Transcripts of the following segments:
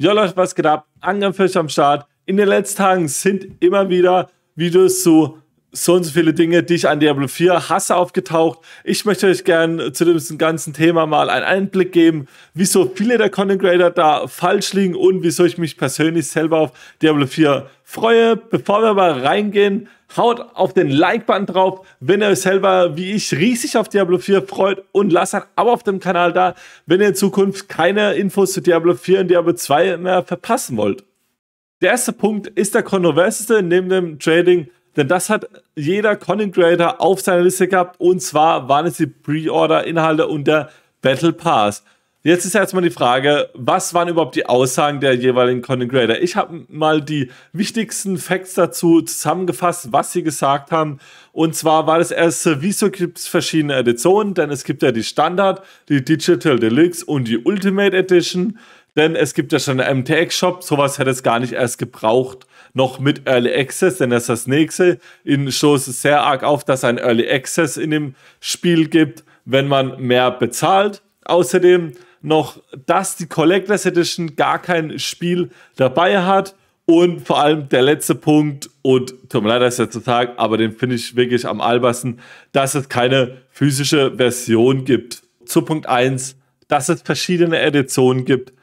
Ja, Leute, was geht ab? Angrifffisch am Start. In den letzten Tagen sind immer wieder Videos zu so und so viele Dinge, die ich an Diablo 4 hasse, aufgetaucht. Ich möchte euch gerne zu diesem ganzen Thema mal einen Einblick geben, wieso viele der Content Creator da falsch liegen und wieso ich mich persönlich selber auf Diablo 4 freue. Bevor wir aber reingehen, Haut auf den Like-Button drauf, wenn ihr euch selber wie ich riesig auf Diablo 4 freut und lasst ein Abo auf dem Kanal da, wenn ihr in Zukunft keine Infos zu Diablo 4 und Diablo 2 mehr verpassen wollt. Der erste Punkt ist der kontroverseste neben dem Trading, denn das hat jeder Content Creator auf seiner Liste gehabt und zwar waren es die Pre-Order-Inhalte und der Battle Pass. Jetzt ist erstmal die Frage, was waren überhaupt die Aussagen der jeweiligen Content Creator? Ich habe mal die wichtigsten Facts dazu zusammengefasst, was sie gesagt haben. Und zwar war das erste, wieso gibt es verschiedene Editionen? Denn es gibt ja die Standard, die Digital Deluxe und die Ultimate Edition. Denn es gibt ja schon einen MTX-Shop, sowas hätte es gar nicht erst gebraucht, noch mit Early Access, denn das ist das nächste. Ihnen stoßt es sehr arg auf, dass es ein Early Access in dem Spiel gibt, wenn man mehr bezahlt. Außerdem noch, dass die Collectors Edition gar kein Spiel dabei hat. Und vor allem der letzte Punkt, und tut mir leid, das ist ja zu Tag, aber den finde ich wirklich am albersten, dass es keine physische Version gibt. Zu Punkt 1, dass es verschiedene Editionen gibt.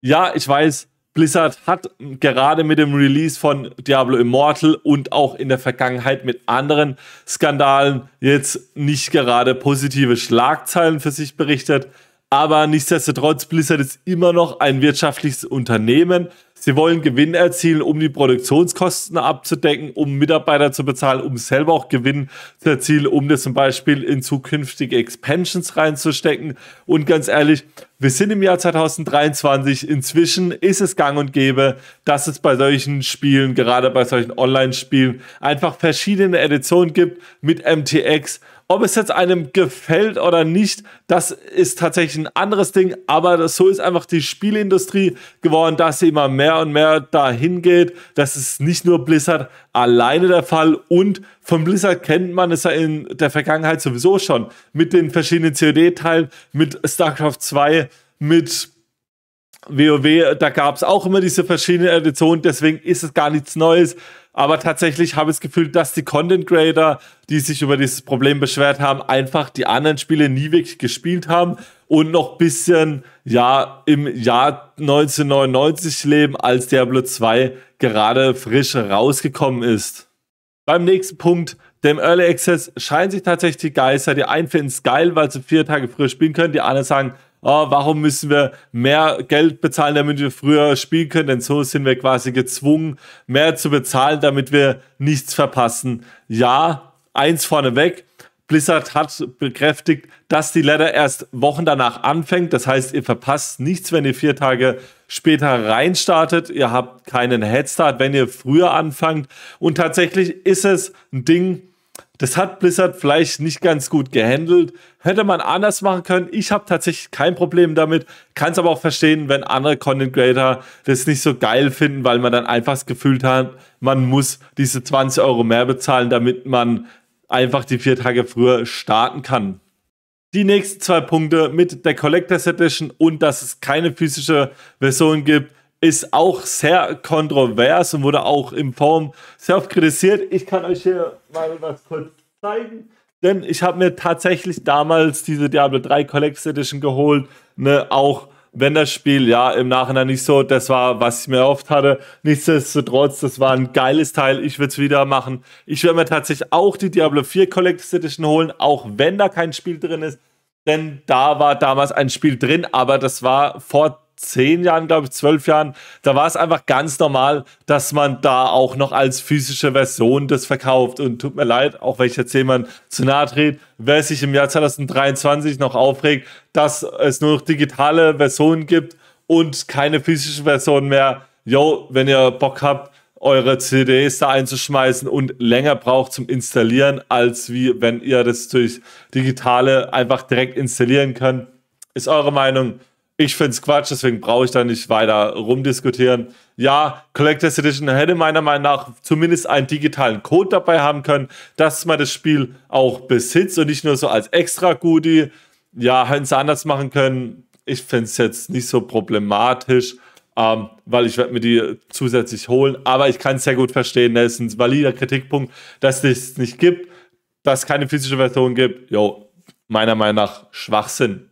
Ja, ich weiß, Blizzard hat gerade mit dem Release von Diablo Immortal und auch in der Vergangenheit mit anderen Skandalen jetzt nicht gerade positive Schlagzeilen für sich berichtet. Aber nichtsdestotrotz, Blizzard ist immer noch ein wirtschaftliches Unternehmen. Sie wollen Gewinn erzielen, um die Produktionskosten abzudecken, um Mitarbeiter zu bezahlen, um selber auch Gewinn zu erzielen, um das zum Beispiel in zukünftige Expansions reinzustecken. Und ganz ehrlich, wir sind im Jahr 2023. Inzwischen ist es gang und gäbe, dass es bei solchen Spielen, gerade bei solchen Online-Spielen, einfach verschiedene Editionen gibt mit MTX ob es jetzt einem gefällt oder nicht, das ist tatsächlich ein anderes Ding, aber das, so ist einfach die Spielindustrie geworden, dass sie immer mehr und mehr dahin geht. Das ist nicht nur Blizzard alleine der Fall und von Blizzard kennt man es ja in der Vergangenheit sowieso schon mit den verschiedenen COD-Teilen, mit StarCraft 2, mit WoW, da gab es auch immer diese verschiedenen Editionen, deswegen ist es gar nichts Neues. Aber tatsächlich habe ich das Gefühl, dass die Content Creator, die sich über dieses Problem beschwert haben, einfach die anderen Spiele nie wirklich gespielt haben und noch ein bisschen ja, im Jahr 1999 leben, als Diablo 2 gerade frisch rausgekommen ist. Beim nächsten Punkt, dem Early Access, scheinen sich tatsächlich die Geister. Die einen finden es geil, weil sie vier Tage früher spielen können. Die anderen sagen, oh, warum müssen wir mehr Geld bezahlen, damit wir früher spielen können? Denn so sind wir quasi gezwungen, mehr zu bezahlen, damit wir nichts verpassen. Ja, eins vorneweg. Blizzard hat bekräftigt, dass die Ladder erst Wochen danach anfängt. Das heißt, ihr verpasst nichts, wenn ihr vier Tage später reinstartet. Ihr habt keinen Headstart, wenn ihr früher anfangt. Und tatsächlich ist es ein Ding, das hat Blizzard vielleicht nicht ganz gut gehandelt. Hätte man anders machen können. Ich habe tatsächlich kein Problem damit. Kann es aber auch verstehen, wenn andere Content Creator das nicht so geil finden, weil man dann einfach das Gefühl hat, man muss diese 20 Euro mehr bezahlen, damit man einfach die vier Tage früher starten kann. Die nächsten zwei Punkte mit der Collectors Edition und dass es keine physische Version gibt, ist auch sehr kontrovers und wurde auch im Forum sehr kritisiert. Ich kann euch hier mal was kurz zeigen, denn ich habe mir tatsächlich damals diese Diablo 3 Collects Edition geholt, ne, auch wenn das Spiel ja im Nachhinein nicht so das war, was ich mir erhofft hatte. Nichtsdestotrotz, das war ein geiles Teil. Ich würde es wieder machen. Ich werde mir tatsächlich auch die Diablo 4 Collectors Edition holen, auch wenn da kein Spiel drin ist. Denn da war damals ein Spiel drin, aber das war vor zehn Jahren, glaube ich, zwölf Jahren, da war es einfach ganz normal, dass man da auch noch als physische Version das verkauft. Und tut mir leid, auch wenn ich jetzt jemand zu nahe trete, wer sich im Jahr 2023 noch aufregt, dass es nur noch digitale Versionen gibt und keine physische Version mehr. Yo, wenn ihr Bock habt, eure CDs da einzuschmeißen und länger braucht zum Installieren, als wie wenn ihr das durch digitale einfach direkt installieren könnt. Ist eure Meinung? Ich finde es Quatsch, deswegen brauche ich da nicht weiter rumdiskutieren. Ja, Collector's Edition hätte meiner Meinung nach zumindest einen digitalen Code dabei haben können, dass man das Spiel auch besitzt und nicht nur so als extra Goodie. Ja, hätten sie anders machen können. Ich finde es jetzt nicht so problematisch. Um, ähm, weil ich werde mir die zusätzlich holen. Aber ich kann es sehr gut verstehen. Das ist ein valider Kritikpunkt, dass es nicht gibt, dass es keine physische Version gibt. Jo, meiner Meinung nach Schwachsinn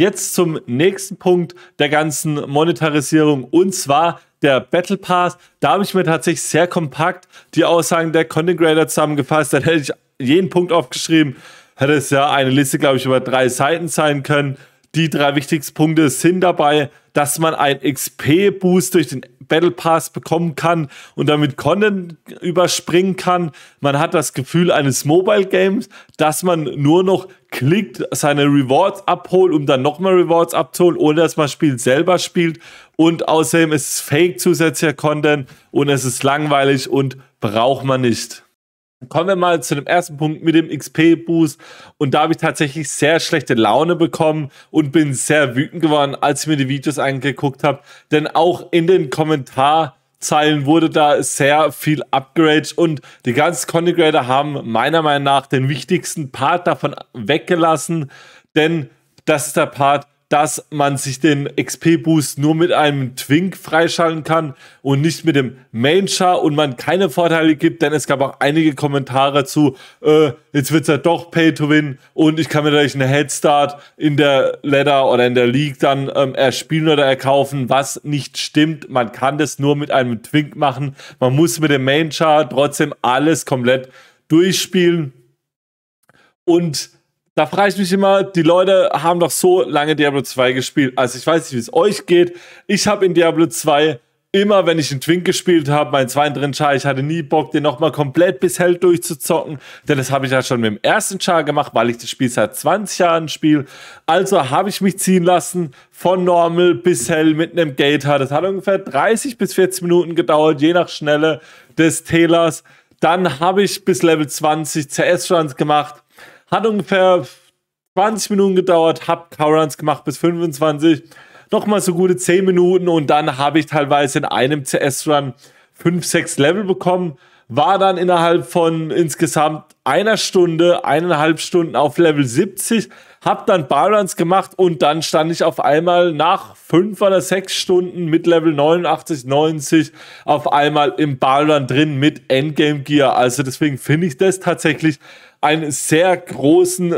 jetzt zum nächsten Punkt der ganzen Monetarisierung und zwar der Battle Pass. Da habe ich mir tatsächlich sehr kompakt die Aussagen der Content Creator zusammengefasst. Dann hätte ich jeden Punkt aufgeschrieben. Hätte es ja eine Liste, glaube ich, über drei Seiten sein können. Die drei wichtigsten Punkte sind dabei, dass man einen XP-Boost durch den Battle Pass bekommen kann und damit Content überspringen kann. Man hat das Gefühl eines Mobile Games, dass man nur noch klickt, seine Rewards abholt, um dann nochmal Rewards abzuholen, ohne dass man das Spiel selber spielt. Und außerdem ist es fake zusätzlicher Content und es ist langweilig und braucht man nicht. Kommen wir mal zu dem ersten Punkt mit dem XP-Boost. Und da habe ich tatsächlich sehr schlechte Laune bekommen und bin sehr wütend geworden, als ich mir die Videos angeguckt habe. Denn auch in den Kommentarzeilen wurde da sehr viel upgraded und die ganzen Content Creator haben meiner Meinung nach den wichtigsten Part davon weggelassen. Denn das ist der Part, dass man sich den XP-Boost nur mit einem Twink freischalten kann und nicht mit dem Main und man keine Vorteile gibt, denn es gab auch einige Kommentare zu, äh, jetzt es ja doch Pay to Win und ich kann mir dadurch einen Headstart in der Ladder oder in der League dann ähm, erspielen oder erkaufen, was nicht stimmt. Man kann das nur mit einem Twink machen. Man muss mit dem Main trotzdem alles komplett durchspielen und da frage ich mich immer, die Leute haben doch so lange Diablo 2 gespielt. Also ich weiß nicht, wie es euch geht. Ich habe in Diablo 2 immer, wenn ich einen Twink gespielt habe, meinen zweiten drin Char, ich hatte nie Bock, den nochmal komplett bis hell durchzuzocken, denn das habe ich ja schon mit dem ersten Char gemacht, weil ich das Spiel seit 20 Jahren spiele. Also habe ich mich ziehen lassen von Normal bis Hell mit einem Gator. Das hat ungefähr 30 bis 40 Minuten gedauert, je nach Schnelle des Tälers. Dann habe ich bis Level 20 CS-Runs gemacht hat ungefähr 20 Minuten gedauert, habe Cowruns gemacht bis 25, nochmal so gute 10 Minuten und dann habe ich teilweise in einem CS-Run 5, 6 Level bekommen, war dann innerhalb von insgesamt einer Stunde, eineinhalb Stunden auf Level 70, habe dann Barruns gemacht und dann stand ich auf einmal nach 5 oder 6 Stunden mit Level 89, 90 auf einmal im Barrun drin mit Endgame Gear. Also deswegen finde ich das tatsächlich einen sehr großen,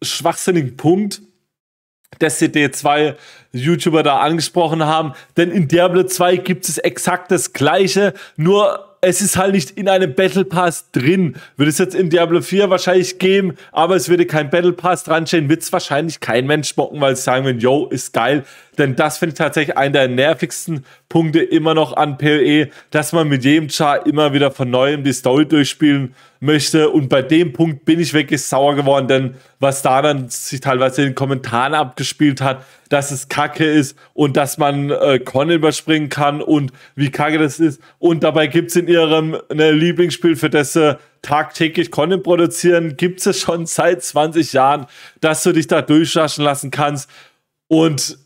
schwachsinnigen Punkt, dass sie die zwei YouTuber da angesprochen haben. Denn in Diablo 2 gibt es exakt das Gleiche, nur es ist halt nicht in einem Battle Pass drin. Würde es jetzt in Diablo 4 wahrscheinlich geben, aber es würde kein Battle Pass dran stehen, wird es wahrscheinlich kein Mensch bocken, weil sie sagen würden, yo, ist geil. Denn das finde ich tatsächlich einen der nervigsten Punkte immer noch an PLE, e, dass man mit jedem Char immer wieder von neuem die Story durchspielen möchte. Und bei dem Punkt bin ich wirklich sauer geworden, denn was da dann sich teilweise in den Kommentaren abgespielt hat, dass es kacke ist und dass man äh, Con überspringen kann und wie kacke das ist. Und dabei gibt es in ihrem ne, Lieblingsspiel, für das sie tagtäglich Content produzieren, gibt es schon seit 20 Jahren, dass du dich da durchraschen lassen kannst. Und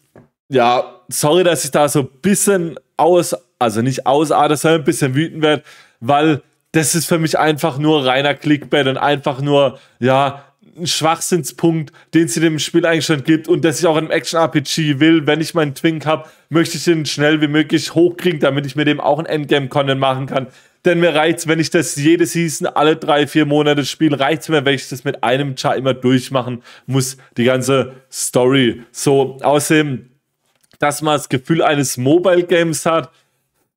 ja, sorry, dass ich da so ein bisschen aus, also nicht ausader, sondern ein bisschen wütend werde, weil das ist für mich einfach nur reiner Clickbait und einfach nur, ja, ein Schwachsinnspunkt, den sie dem Spiel eigentlich schon gibt und dass ich auch in einem Action-RPG will, wenn ich meinen Twink habe, möchte ich den schnell wie möglich hochkriegen, damit ich mit dem auch ein Endgame-Content machen kann. Denn mir reizt, wenn ich das jede Season, alle drei, vier Monate spiele, reizt mir, wenn ich das mit einem Char immer durchmachen muss, die ganze Story. So, außerdem dass man das Gefühl eines Mobile Games hat,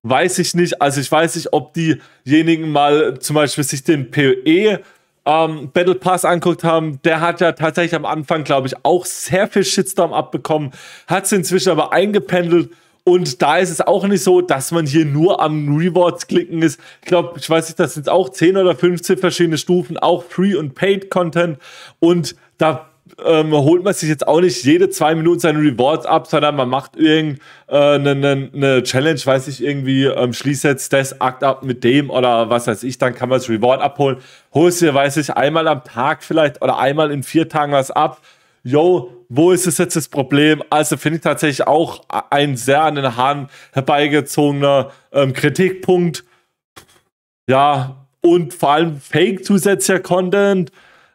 weiß ich nicht. Also ich weiß nicht, ob diejenigen mal zum Beispiel sich den PE ähm, Battle Pass anguckt haben. Der hat ja tatsächlich am Anfang, glaube ich, auch sehr viel Shitstorm abbekommen, hat es inzwischen aber eingependelt. Und da ist es auch nicht so, dass man hier nur am Rewards klicken ist. Ich glaube, ich weiß nicht, das sind auch 10 oder 15 verschiedene Stufen, auch Free- und Paid-Content. Und da ähm, holt man sich jetzt auch nicht jede zwei Minuten seine Rewards ab, sondern man macht irgendeine äh, ne, ne Challenge, weiß ich irgendwie, ähm, schließt jetzt das Akt ab mit dem oder was weiß ich, dann kann man das Reward abholen. Holst dir, weiß ich, einmal am Tag vielleicht oder einmal in vier Tagen was ab. Yo, wo ist es jetzt das Problem? Also finde ich tatsächlich auch ein sehr an den Haaren herbeigezogener ähm, Kritikpunkt. Ja, und vor allem Fake zusätzlicher Content.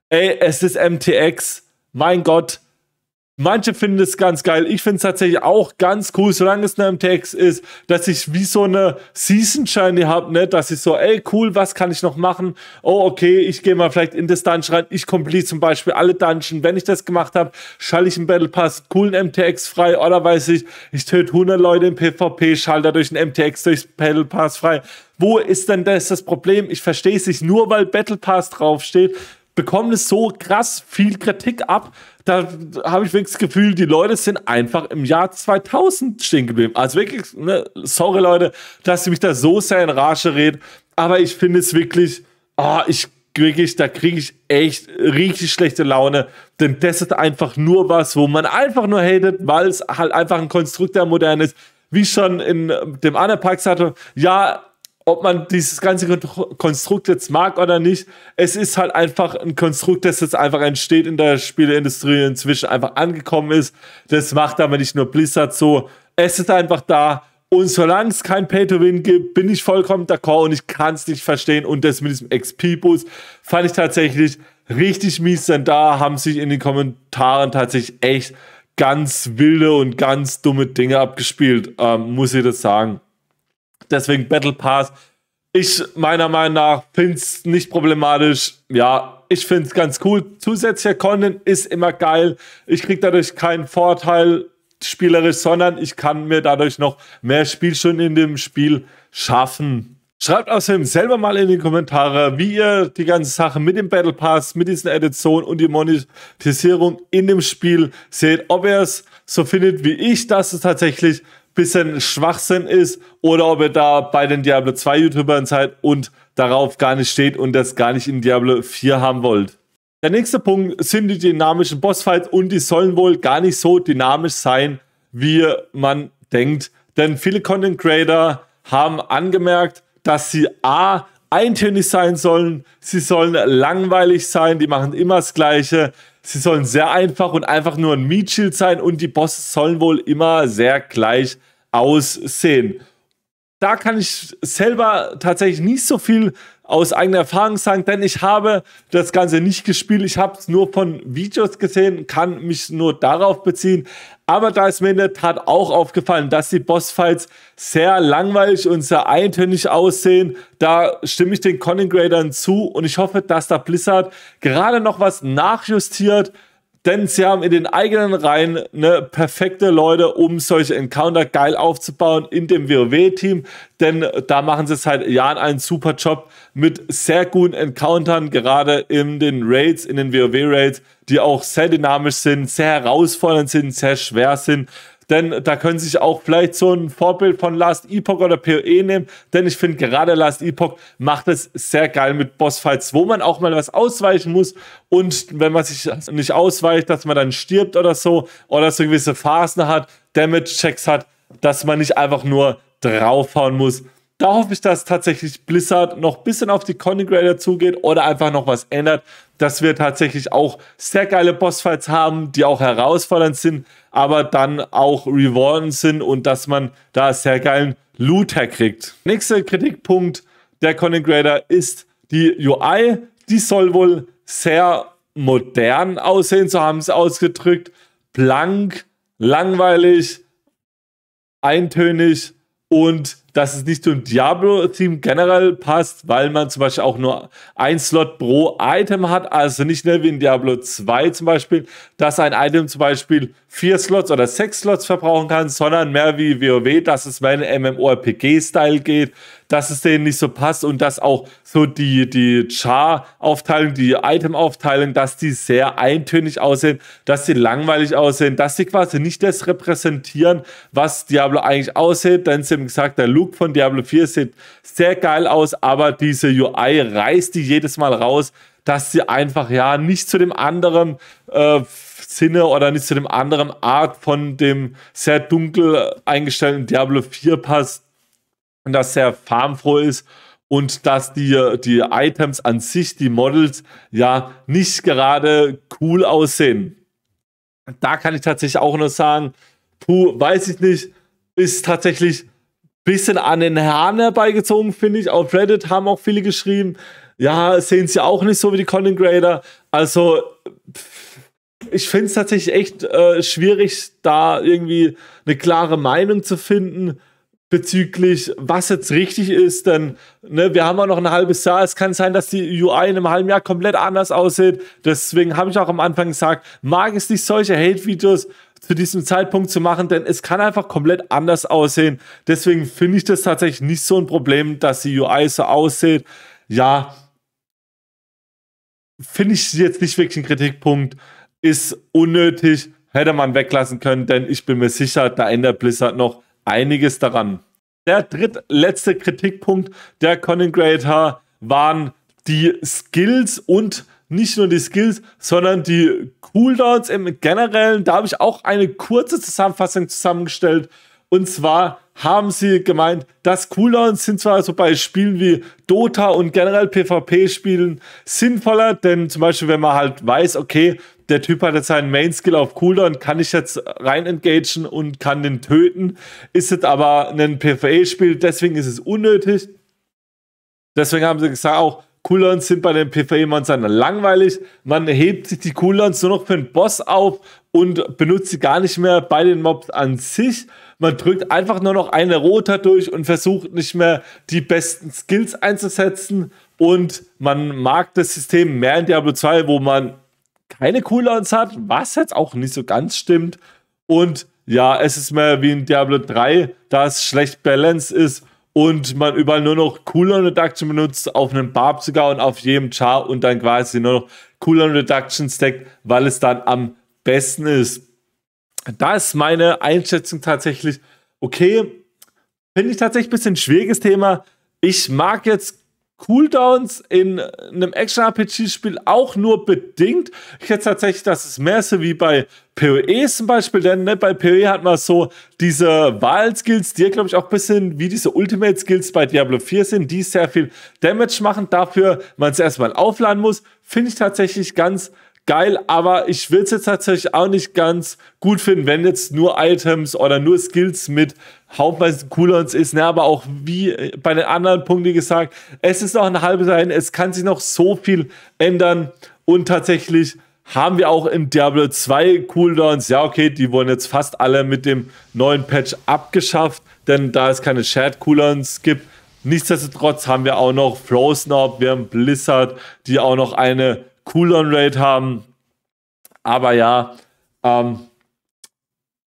Ey, es ist MTX mein Gott, Manche finden es ganz geil. Ich finde es tatsächlich auch ganz cool, solange es nur im Text ist, dass ich wie so eine Season Shiny habe, ne? dass ich so, ey, cool, was kann ich noch machen? Oh, okay, ich gehe mal vielleicht in das Dungeon rein. Ich complete zum Beispiel alle Dungeon. Wenn ich das gemacht habe, schalte ich einen Battle Pass, coolen MTX frei. Oder weiß ich, ich töte 100 Leute im PvP, schalte dadurch einen MTX durchs Battle Pass frei. Wo ist denn das, das Problem? Ich verstehe es nicht. Nur weil Battle Pass draufsteht, bekommen es so krass viel Kritik ab. Da habe ich wirklich das Gefühl, die Leute sind einfach im Jahr 2000 stehen geblieben. Also wirklich, ne, sorry Leute, dass ich mich da so sehr in Rage redet. aber ich finde es wirklich, oh, ich wirklich, da kriege ich echt richtig schlechte Laune, denn das ist einfach nur was, wo man einfach nur hatet, weil es halt einfach ein Konstrukt der Modern ist. Wie ich schon in dem anderen Park hatte, ja, ob man dieses ganze Konstrukt jetzt mag oder nicht, es ist halt einfach ein Konstrukt, das jetzt einfach entsteht in der Spieleindustrie inzwischen einfach angekommen ist. Das macht aber nicht nur Blizzard so. Es ist einfach da. Und solange es kein Pay-to-Win gibt, bin ich vollkommen d'accord und ich kann es nicht verstehen. Und das mit diesem XP-Boost fand ich tatsächlich richtig mies, denn da haben sich in den Kommentaren tatsächlich echt ganz wilde und ganz dumme Dinge abgespielt, ähm, muss ich das sagen. Deswegen Battle Pass. Ich, meiner Meinung nach, finde es nicht problematisch. Ja, ich finde es ganz cool. Zusätzlicher Content ist immer geil. Ich kriege dadurch keinen Vorteil spielerisch, sondern ich kann mir dadurch noch mehr Spielstunden in dem Spiel schaffen. Schreibt außerdem selber mal in die Kommentare, wie ihr die ganze Sache mit dem Battle Pass, mit diesen Editionen und die Monetisierung in dem Spiel seht. Ob ihr es so findet wie ich, dass es tatsächlich bisschen Schwachsinn ist oder ob ihr da bei den Diablo 2 YouTubern seid und darauf gar nicht steht und das gar nicht in Diablo 4 haben wollt. Der nächste Punkt sind die dynamischen Bossfights und die sollen wohl gar nicht so dynamisch sein, wie man denkt. Denn viele Content Creator haben angemerkt, dass sie A, eintönig sein sollen, sie sollen langweilig sein, die machen immer das Gleiche, Sie sollen sehr einfach und einfach nur ein Meat-Schild sein und die Bosse sollen wohl immer sehr gleich aussehen. Da kann ich selber tatsächlich nicht so viel aus eigener Erfahrung sagen, denn ich habe das Ganze nicht gespielt. Ich habe es nur von Videos gesehen, kann mich nur darauf beziehen. Aber da ist mir in der Tat auch aufgefallen, dass die Bossfights sehr langweilig und sehr eintönig aussehen. Da stimme ich den Conning Gradern zu und ich hoffe, dass da Blizzard gerade noch was nachjustiert, denn sie haben in den eigenen Reihen ne, perfekte Leute, um solche Encounter geil aufzubauen in dem WoW-Team, denn da machen sie seit halt Jahren einen super Job mit sehr guten Encountern, gerade in den Raids, in den WoW-Raids, die auch sehr dynamisch sind, sehr herausfordernd sind, sehr schwer sind. Denn da können sich auch vielleicht so ein Vorbild von Last Epoch oder PoE nehmen. Denn ich finde gerade Last Epoch macht es sehr geil mit Bossfights, wo man auch mal was ausweichen muss. Und wenn man sich nicht ausweicht, dass man dann stirbt oder so. Oder so gewisse Phasen hat, Damage-Checks hat, dass man nicht einfach nur draufhauen muss. Da hoffe ich, dass tatsächlich Blizzard noch ein bisschen auf die Content Creator zugeht oder einfach noch was ändert, dass wir tatsächlich auch sehr geile Bossfights haben, die auch herausfordernd sind, aber dann auch Rewarden sind und dass man da sehr geilen Loot herkriegt. Nächster Kritikpunkt der Content Creator ist die UI. Die soll wohl sehr modern aussehen, so haben sie es ausgedrückt. Blank, langweilig, eintönig und dass es nicht zum Diablo-Team generell passt, weil man zum Beispiel auch nur ein Slot pro Item hat, also nicht mehr ne, wie in Diablo 2 zum Beispiel, dass ein Item zum Beispiel vier Slots oder sechs Slots verbrauchen kann, sondern mehr wie WoW, dass es mehr in MMORPG-Style geht, dass es denen nicht so passt und dass auch so die, die Char-Aufteilung, die Item-Aufteilung, dass die sehr eintönig aussehen, dass sie langweilig aussehen, dass sie quasi nicht das repräsentieren, was Diablo eigentlich aussieht, denn sie haben gesagt, der Look Look von Diablo 4 sieht sehr geil aus, aber diese UI reißt die jedes Mal raus, dass sie einfach ja nicht zu dem anderen äh, Sinne oder nicht zu dem anderen Art von dem sehr dunkel eingestellten Diablo 4 passt und das sehr farmfroh ist und dass die, die Items an sich, die Models, ja nicht gerade cool aussehen. Da kann ich tatsächlich auch nur sagen, puh, weiß ich nicht, ist tatsächlich bisschen an den Haaren herbeigezogen, finde ich. Auf Reddit haben auch viele geschrieben, ja, sehen sie auch nicht so wie die Content Grader. Also, ich finde es tatsächlich echt äh, schwierig, da irgendwie eine klare Meinung zu finden bezüglich, was jetzt richtig ist, denn ne, wir haben auch noch ein halbes Jahr. Es kann sein, dass die UI in einem halben Jahr komplett anders aussieht. Deswegen habe ich auch am Anfang gesagt, mag es nicht solche Hate-Videos, zu diesem Zeitpunkt zu machen, denn es kann einfach komplett anders aussehen. Deswegen finde ich das tatsächlich nicht so ein Problem, dass die UI so aussieht. Ja, finde ich jetzt nicht wirklich ein Kritikpunkt. Ist unnötig, hätte man weglassen können, denn ich bin mir sicher, da ändert Blizzard noch einiges daran. Der drittletzte Kritikpunkt der Conning Creator waren die Skills und die nicht nur die Skills, sondern die Cooldowns im Generellen. Da habe ich auch eine kurze Zusammenfassung zusammengestellt. Und zwar haben sie gemeint, dass Cooldowns sind zwar so bei Spielen wie Dota und generell PvP-Spielen sinnvoller, denn zum Beispiel, wenn man halt weiß, okay, der Typ hat jetzt seinen Main-Skill auf Cooldown, kann ich jetzt rein engagen und kann den töten, ist es aber ein PvE-Spiel, deswegen ist es unnötig. Deswegen haben sie gesagt auch, Coolants sind bei den PvE-Monstern langweilig. Man hebt sich die Coolants nur noch für den Boss auf und benutzt sie gar nicht mehr bei den Mobs an sich. Man drückt einfach nur noch eine Rota durch und versucht nicht mehr die besten Skills einzusetzen. Und man mag das System mehr in Diablo 2, wo man keine Cooldowns hat, was jetzt auch nicht so ganz stimmt. Und ja, es ist mehr wie in Diablo 3, da es schlecht balanced ist und man überall nur noch Cool on Reduction benutzt, auf einem Barpsiger und auf jedem Char und dann quasi nur noch Cool on Reduction stackt, weil es dann am besten ist. Da ist meine Einschätzung tatsächlich, okay, finde ich tatsächlich ein bisschen schwieriges Thema. Ich mag jetzt Cooldowns in äh, einem Action-RPG-Spiel auch nur bedingt. Ich hätte tatsächlich, dass es mehr so wie bei PoE zum Beispiel, denn ne, bei PoE hat man so diese Wahl-Skills, die ja, glaube ich, auch ein bisschen wie diese Ultimate-Skills bei Diablo 4 sind, die sehr viel Damage machen, dafür man es erstmal aufladen muss. Finde ich tatsächlich ganz geil, aber ich würde es jetzt tatsächlich auch nicht ganz gut finden, wenn jetzt nur Items oder nur Skills mit hauptweise cooler uns ist, ne? aber auch wie äh, bei den anderen Punkten gesagt, es ist noch eine halbe Seite, es kann sich noch so viel ändern und tatsächlich haben wir auch in Diablo 2 Cooldowns, ja okay, die wurden jetzt fast alle mit dem neuen Patch abgeschafft, denn da es keine Shared Cooldowns gibt, nichtsdestotrotz haben wir auch noch Frozen Orb, wir haben Blizzard, die auch noch eine Cooldown Rate haben, aber ja, ähm,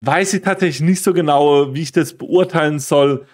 weiß ich tatsächlich nicht so genau, wie ich das beurteilen soll.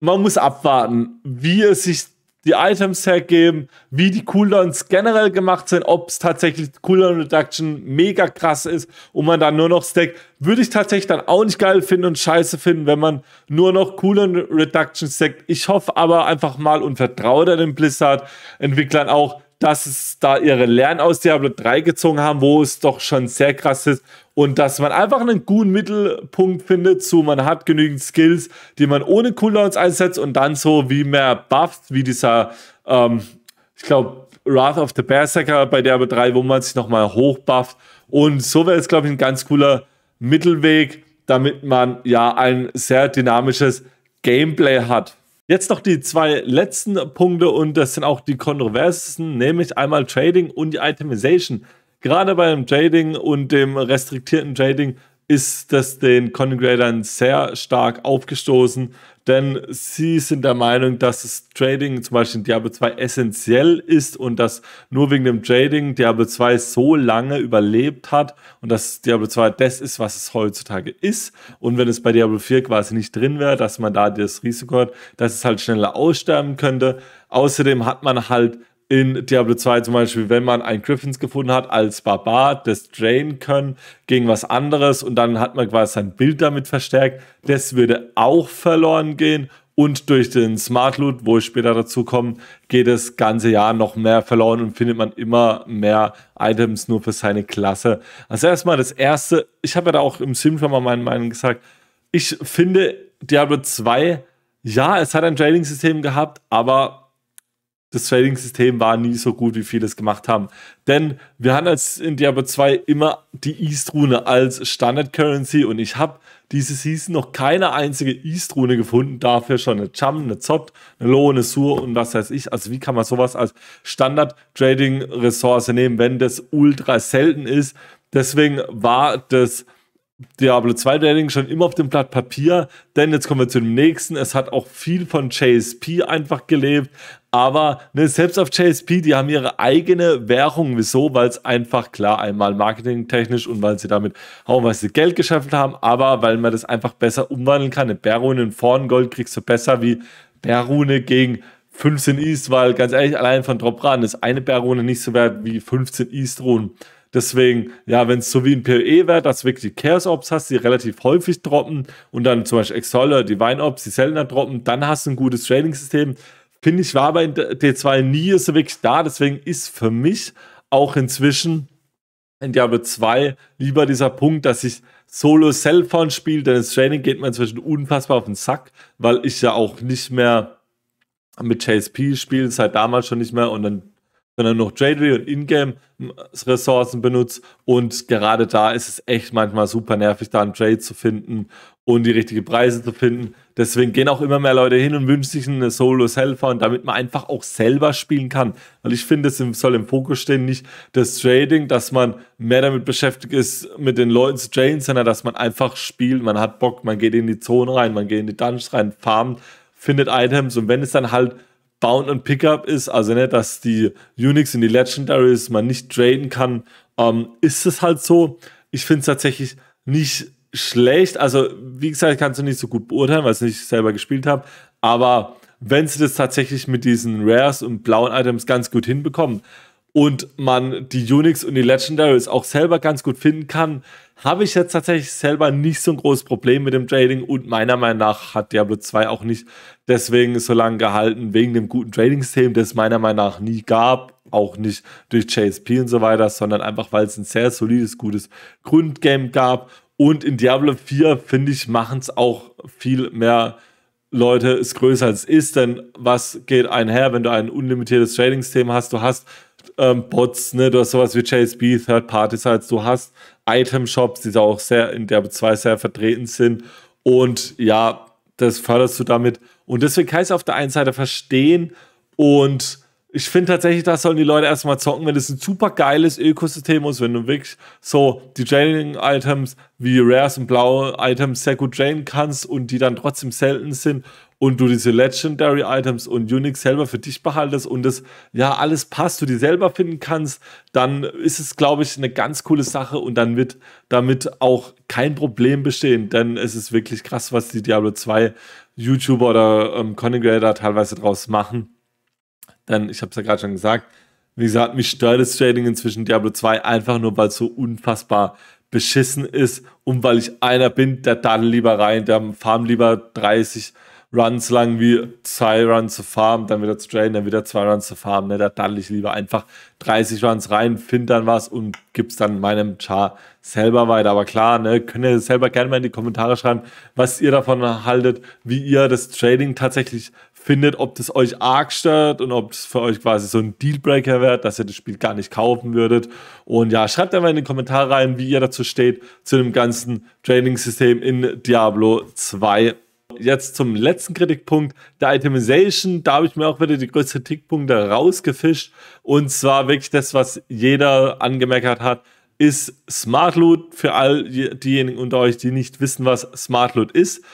Man muss abwarten, wie es sich die Items hergeben, wie die Cooldowns generell gemacht sind, ob es tatsächlich Cooldown Reduction mega krass ist und man dann nur noch stackt, würde ich tatsächlich dann auch nicht geil finden und scheiße finden, wenn man nur noch Cooldown Reduction stackt. Ich hoffe aber einfach mal und vertraue da den Blizzard-Entwicklern auch, dass es da ihre Lern aus Diablo 3 gezogen haben, wo es doch schon sehr krass ist und dass man einfach einen guten Mittelpunkt findet, so man hat genügend Skills, die man ohne Cooldowns einsetzt und dann so wie mehr Buffs, wie dieser, ähm, ich glaube, Wrath of the Berserker bei der 3, wo man sich nochmal hochbufft und so wäre es, glaube ich, ein ganz cooler Mittelweg, damit man ja ein sehr dynamisches Gameplay hat. Jetzt noch die zwei letzten Punkte und das sind auch die kontroversesten, nämlich einmal Trading und die Itemization gerade beim Trading und dem restriktierten Trading ist das den Content Creatern sehr stark aufgestoßen, denn sie sind der Meinung, dass das Trading zum Beispiel in Diablo 2 essentiell ist und dass nur wegen dem Trading Diablo 2 so lange überlebt hat und dass Diablo 2 das ist, was es heutzutage ist. Und wenn es bei Diablo 4 quasi nicht drin wäre, dass man da das Risiko hat, dass es halt schneller aussterben könnte. Außerdem hat man halt in Diablo 2 zum Beispiel, wenn man ein Griffins gefunden hat, als Barbar das drain können gegen was anderes und dann hat man quasi sein Bild damit verstärkt. Das würde auch verloren gehen und durch den Smart Loot, wo ich später dazu komme, geht das ganze Jahr noch mehr verloren und findet man immer mehr Items nur für seine Klasse. Also erstmal das erste, ich habe ja da auch im Sim schon mal meine Meinung gesagt, ich finde Diablo 2, ja, es hat ein Trading-System gehabt, aber das Trading-System war nie so gut, wie viele es gemacht haben. Denn wir haben als in Diablo 2 immer die East-Rune als Standard-Currency und ich habe diese Season noch keine einzige East-Rune gefunden, dafür schon eine Chum, eine Zot, eine Low, eine Sur und was weiß ich. Also wie kann man sowas als Standard-Trading-Ressource nehmen, wenn das ultra selten ist? Deswegen war das Diablo 2 Trading schon immer auf dem Blatt Papier, denn jetzt kommen wir zu dem nächsten. Es hat auch viel von JSP einfach gelebt. Aber ne, selbst auf JSP, die haben ihre eigene Währung. Wieso? Weil es einfach klar einmal marketingtechnisch und weil sie damit haufenweise Geld geschaffen haben, aber weil man das einfach besser umwandeln kann. Eine Berune in Vorngold kriegst du besser wie Berune gegen 15 East, weil ganz ehrlich, allein von Dropran ist eine Berune nicht so wert wie 15 East Runen. Deswegen, ja, wenn es so wie ein PoE wäre, dass du wirklich die Chaos Ops hast, die relativ häufig droppen und dann zum Beispiel Exoller, Divine Ops, die Seltener droppen, dann hast du ein gutes Trading-System finde ich, war aber in D2 nie so wirklich da. Deswegen ist für mich auch inzwischen in Diablo 2 lieber dieser Punkt, dass ich solo Cellphone spiele, denn das Training geht mir inzwischen unfassbar auf den Sack, weil ich ja auch nicht mehr mit JSP spiele, seit damals schon nicht mehr und dann sondern noch Tradery und Ingame-Ressourcen hm, benutzt. Und gerade da ist es echt manchmal super nervig, da einen Trade zu finden und die richtigen Preise zu finden. Deswegen gehen auch immer mehr Leute hin und wünschen sich einen solo Solos Hellfound, damit man einfach auch selber spielen kann. Weil ich finde, es soll im Fokus stehen, nicht das Trading, dass man mehr damit beschäftigt ist, mit den Leuten zu traden, sondern dass man einfach spielt, man hat Bock, man geht in die Zone rein, man geht in die Dungeons rein, farmt, findet Items und wenn es dann halt Bound und Pickup ist, also ne, dass die Unix in die Legendaries man nicht traden kann, ähm, ist es halt so. Ich finde es tatsächlich nicht schlecht. Also, wie gesagt, kannst du nicht so gut beurteilen, weil ich es nicht selber gespielt habe. Aber wenn sie das tatsächlich mit diesen Rares und blauen Items ganz gut hinbekommen und man die Unix und die Legendaries auch selber ganz gut finden kann, habe ich jetzt tatsächlich selber nicht so ein großes Problem mit dem Trading und meiner Meinung nach hat Diablo 2 auch nicht deswegen so lange gehalten, wegen dem guten Trading-System, das es meiner Meinung nach nie gab, auch nicht durch JSP und so weiter, sondern einfach, weil es ein sehr solides, gutes Grundgame gab. Und in Diablo 4, finde ich, machen es auch viel mehr Leute, es größer als es ist, denn was geht einher, wenn du ein unlimitiertes Trading-System hast? Du hast ähm, Bots, ne? du hast sowas wie JSP, Third-Party-Sites, halt. du hast Item-Shops, die da auch sehr in der 2 sehr vertreten sind. Und ja, das förderst du damit. Und deswegen kann ich es auf der einen Seite verstehen und ich finde tatsächlich, da sollen die Leute erstmal zocken, wenn es ein super geiles Ökosystem ist, wenn du wirklich so die Training-Items wie Rares und blaue Items sehr gut trainen kannst und die dann trotzdem selten sind und du diese Legendary Items und Unix selber für dich behaltest und das ja alles passt, du die selber finden kannst, dann ist es, glaube ich, eine ganz coole Sache und dann wird damit auch kein Problem bestehen, denn es ist wirklich krass, was die Diablo 2 YouTuber oder ähm, Content teilweise draus machen. Denn ich habe es ja gerade schon gesagt, wie gesagt, mich stört das Trading inzwischen Diablo 2 einfach nur, weil es so unfassbar beschissen ist und weil ich einer bin, der dann lieber rein, der farm lieber 30 Runs lang wie zwei Runs zu farmen, dann wieder zu straight, dann wieder zwei Runs zu farmen. Ne? Da daddel ich lieber einfach 30 Runs rein, finde dann was und gebe es dann meinem Char selber weiter. Aber klar, ne, könnt ihr selber gerne mal in die Kommentare schreiben, was ihr davon haltet, wie ihr das Trading tatsächlich findet, ob das euch arg stört und ob es für euch quasi so ein Dealbreaker wäre, dass ihr das Spiel gar nicht kaufen würdet. Und ja, schreibt einfach in die Kommentare rein, wie ihr dazu steht, zu dem ganzen Trading-System in Diablo 2 jetzt zum letzten Kritikpunkt der Itemization. Da habe ich mir auch wieder die größten Kritikpunkte rausgefischt. Und zwar wirklich das, was jeder angemeckert hat, ist Smart Loot für all diejenigen unter euch, die nicht wissen, was Smart Loot ist.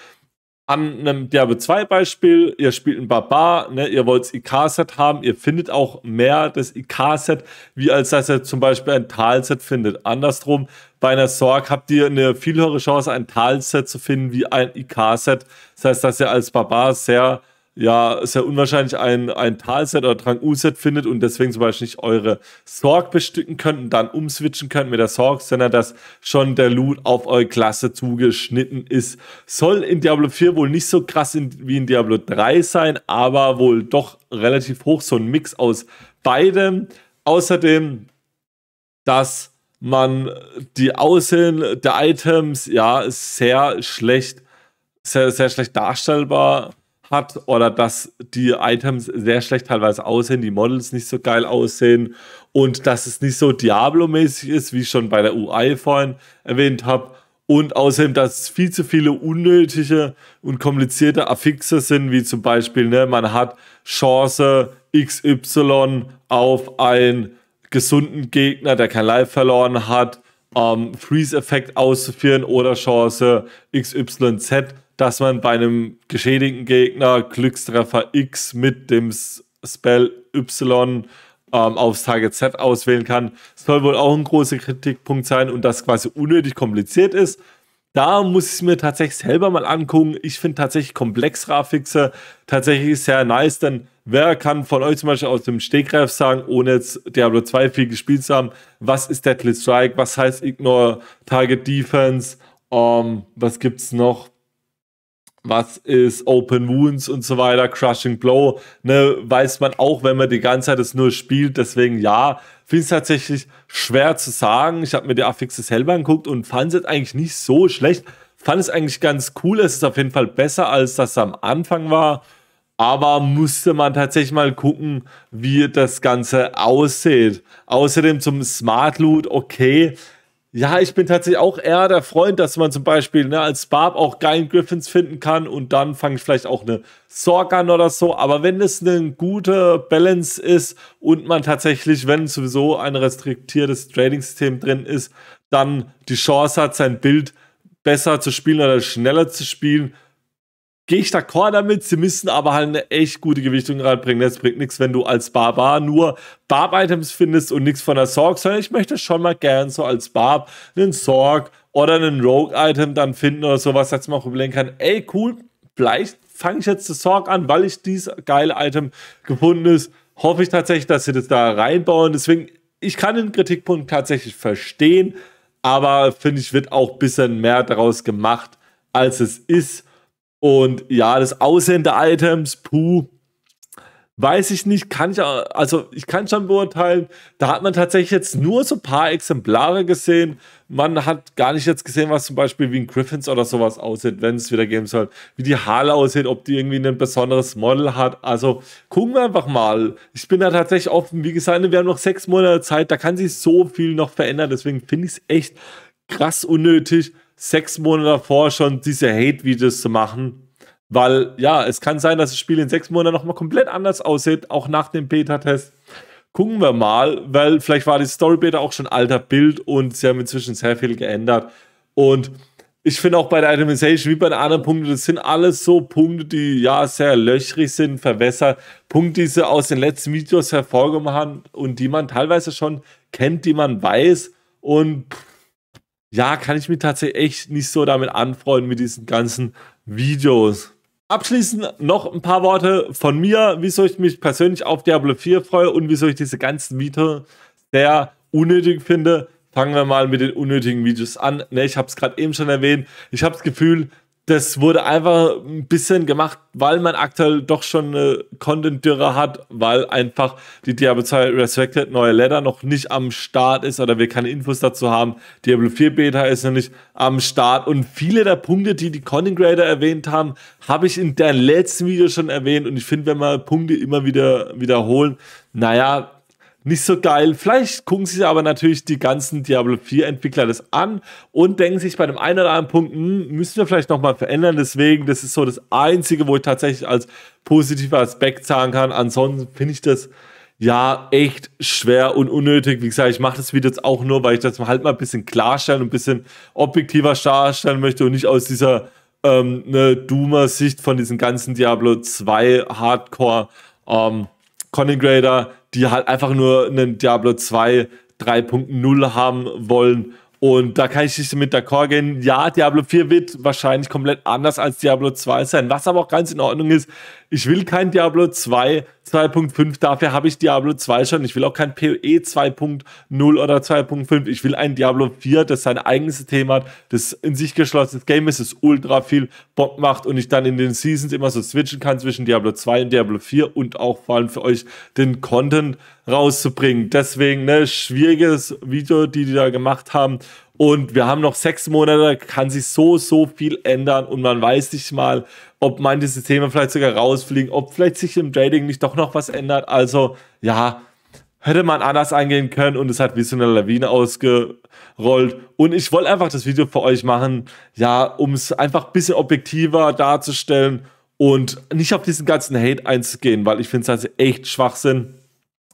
An einem Diablo 2 Beispiel, ihr spielt einen Barbar, ne, ihr wollt das IK-Set haben, ihr findet auch mehr das IK-Set, wie als dass ihr zum Beispiel ein Tal-Set findet. Andersrum, bei einer Sorg habt ihr eine viel höhere Chance, ein Tal-Set zu finden wie ein IK-Set. Das heißt, dass ihr als Barbar sehr, ja, sehr unwahrscheinlich ein, ein Tal-Set oder Drang-U-Set findet und deswegen zum Beispiel nicht eure Sorg bestücken könnt und dann umswitchen könnt mit der Sorg, sondern dass schon der Loot auf eure Klasse zugeschnitten ist. Soll in Diablo 4 wohl nicht so krass in, wie in Diablo 3 sein, aber wohl doch relativ hoch, so ein Mix aus beidem. Außerdem, dass man die Aussehen der Items ja sehr schlecht, sehr, sehr schlecht darstellbar hat oder dass die Items sehr schlecht teilweise aussehen, die Models nicht so geil aussehen und dass es nicht so Diablo-mäßig ist, wie ich schon bei der UI vorhin erwähnt habe. Und außerdem, dass es viel zu viele unnötige und komplizierte Affixe sind, wie zum Beispiel, ne, man hat Chance XY auf ein gesunden Gegner, der kein Life verloren hat, ähm, Freeze-Effekt auszuführen oder Chance XYZ, dass man bei einem geschädigten Gegner Glückstreffer X mit dem Spell Y ähm, aufs Target Z auswählen kann. Das soll wohl auch ein großer Kritikpunkt sein und das quasi unnötig kompliziert ist. Da muss ich es mir tatsächlich selber mal angucken. Ich finde tatsächlich komplex Komplexgrafixe tatsächlich sehr nice, denn Wer kann von euch zum Beispiel aus dem Stegreif sagen, ohne jetzt Diablo 2 viel gespielt zu haben, was ist Deadly Strike, was heißt Ignore Target Defense, um, ähm, was gibt's noch? Was ist Open Wounds und so weiter, Crushing Blow, ne, weiß man auch, wenn man die ganze Zeit es nur spielt, deswegen ja, finde es tatsächlich schwer zu sagen. Ich habe mir die Affixe selber angeguckt und fand es eigentlich nicht so schlecht. Fand es eigentlich ganz cool. Es ist auf jeden Fall besser, als das am Anfang war aber musste man tatsächlich mal gucken, wie das Ganze aussieht. Außerdem zum Smart Loot, okay. Ja, ich bin tatsächlich auch eher der Freund, dass man zum Beispiel ne, als Barb auch geilen Griffins finden kann und dann fange ich vielleicht auch eine Sorg an oder so. Aber wenn es eine gute Balance ist und man tatsächlich, wenn sowieso ein restriktiertes Trading-System drin ist, dann die Chance hat, sein Bild besser zu spielen oder schneller zu spielen, gehe ich d'accord damit. Sie müssen aber halt eine echt gute Gewichtung reinbringen. Das bringt nichts, wenn du als Barbar nur Barb-Items findest und nichts von der Sorg, sondern ich möchte schon mal gern so als Barb einen Sorg oder einen Rogue-Item dann finden oder sowas, dass man auch überlegen kann, ey, cool, vielleicht fange ich jetzt die Sorg an, weil ich dieses geile Item gefunden ist. Hoffe ich tatsächlich, dass sie das da reinbauen. Deswegen, ich kann den Kritikpunkt tatsächlich verstehen, aber finde ich, wird auch ein bisschen mehr daraus gemacht, als es ist. Und ja, das Aussehen der Items, puh, weiß ich nicht, kann ich, auch, also ich kann schon beurteilen, da hat man tatsächlich jetzt nur so ein paar Exemplare gesehen. Man hat gar nicht jetzt gesehen, was zum Beispiel wie ein Griffins oder sowas aussieht, wenn es wieder geben soll, wie die Haare aussieht, ob die irgendwie ein besonderes Model hat. Also gucken wir einfach mal. Ich bin da tatsächlich offen. Wie gesagt, wir haben noch sechs Monate Zeit, da kann sich so viel noch verändern. Deswegen finde ich es echt krass unnötig, sechs Monate davor schon diese Hate-Videos zu machen. Weil ja, es kann sein, dass das Spiel in sechs Monaten nochmal komplett anders aussieht, auch nach dem Beta-Test. Gucken wir mal, weil vielleicht war die Story-Beta auch schon alter Bild und sie haben inzwischen sehr viel geändert. Und ich finde auch bei der Itemization wie bei den anderen Punkten, das sind alles so Punkte, die ja sehr löchrig sind, verwässert. Punkte, die sie aus den letzten Videos hervorgemacht haben und die man teilweise schon kennt, die man weiß. Und pff, ja, kann ich mich tatsächlich echt nicht so damit anfreuen mit diesen ganzen Videos. Abschließend noch ein paar Worte von mir, wieso ich mich persönlich auf Diablo 4 freue und wieso ich diese ganzen Videos sehr unnötig finde. Fangen wir mal mit den unnötigen Videos an. Ne, ich habe es gerade eben schon erwähnt. Ich habe das Gefühl, das wurde einfach ein bisschen gemacht, weil man aktuell doch schon eine Content-Dürre hat, weil einfach die Diablo 2 Resurrected neue Ladder noch nicht am Start ist oder wir keine Infos dazu haben. Diablo 4 Beta ist noch nicht am Start und viele der Punkte, die die Content Grader erwähnt haben, habe ich in deren letzten Video schon erwähnt und ich finde, wenn man Punkte immer wieder wiederholen, naja, nicht so geil. Vielleicht gucken sich aber natürlich die ganzen Diablo 4 Entwickler das an und denken sich bei dem einen oder anderen Punkt, hm, müssen wir vielleicht nochmal verändern. Deswegen, das ist so das Einzige, wo ich tatsächlich als positiver Aspekt sagen kann. Ansonsten finde ich das ja echt schwer und unnötig. Wie gesagt, ich mache das Video jetzt auch nur, weil ich das halt mal ein bisschen klarstellen und ein bisschen objektiver darstellen möchte und nicht aus dieser ähm, ne duma sicht von diesen ganzen Diablo 2 Hardcore ähm, Content Grader, die halt einfach nur einen Diablo 2 3.0 haben wollen. Und da kann ich nicht mit d'accord gehen. Ja, Diablo 4 wird wahrscheinlich komplett anders als Diablo 2 sein, was aber auch ganz in Ordnung ist. Ich will kein Diablo 2 2.5, dafür habe ich Diablo 2 schon. Ich will auch kein PoE 2.0 oder 2.5. Ich will ein Diablo 4, das sein eigenes Thema hat, das in sich geschlossenes Game ist, das ultra viel Bock macht und ich dann in den Seasons immer so switchen kann zwischen Diablo 2 und Diablo 4 und auch vor allem für euch den Content rauszubringen. Deswegen, ne, schwieriges Video, die die da gemacht haben. Und wir haben noch sechs Monate, kann sich so, so viel ändern und man weiß nicht mal, ob manche Systeme vielleicht sogar rausfliegen, ob vielleicht sich im Trading nicht doch noch was ändert. Also ja, hätte man anders eingehen können und es hat wie so eine Lawine ausgerollt. Und ich wollte einfach das Video für euch machen, ja, um es einfach ein bisschen objektiver darzustellen und nicht auf diesen ganzen Hate einzugehen, weil ich finde es also echt Schwachsinn.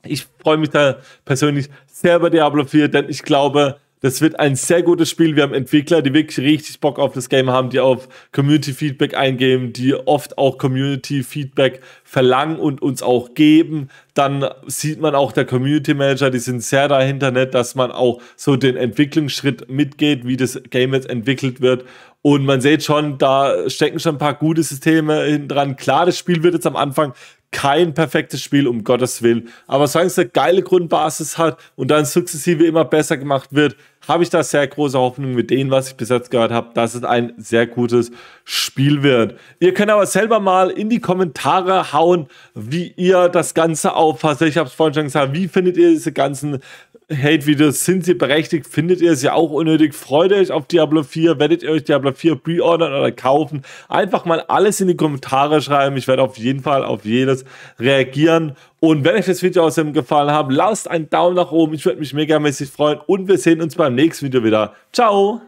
Ich freue mich da persönlich sehr über Diablo 4, denn ich glaube, das wird ein sehr gutes Spiel. Wir haben Entwickler, die wirklich richtig Bock auf das Game haben, die auf Community Feedback eingeben, die oft auch Community Feedback verlangen und uns auch geben. Dann sieht man auch der Community Manager, die sind sehr dahinter nett, dass man auch so den Entwicklungsschritt mitgeht, wie das Game jetzt entwickelt wird. Und man sieht schon, da stecken schon ein paar gute Systeme hinten dran. Klar, das Spiel wird jetzt am Anfang kein perfektes Spiel, um Gottes Willen. Aber solange es eine geile Grundbasis hat und dann sukzessive immer besser gemacht wird, habe ich da sehr große Hoffnung mit dem, was ich bis jetzt gehört habe, dass es ein sehr gutes Spiel wird. Ihr könnt aber selber mal in die Kommentare hauen, wie ihr das Ganze auffasst. Ich habe es vorhin schon gesagt, wie findet ihr diese ganzen Hate-Videos sind sie berechtigt, findet ihr es ja auch unnötig. Freut euch auf Diablo 4, werdet ihr euch Diablo 4 preordern oder kaufen. Einfach mal alles in die Kommentare schreiben. Ich werde auf jeden Fall auf jedes reagieren. Und wenn euch das Video außerdem gefallen hat, lasst einen Daumen nach oben. Ich würde mich megamäßig freuen und wir sehen uns beim nächsten Video wieder. Ciao!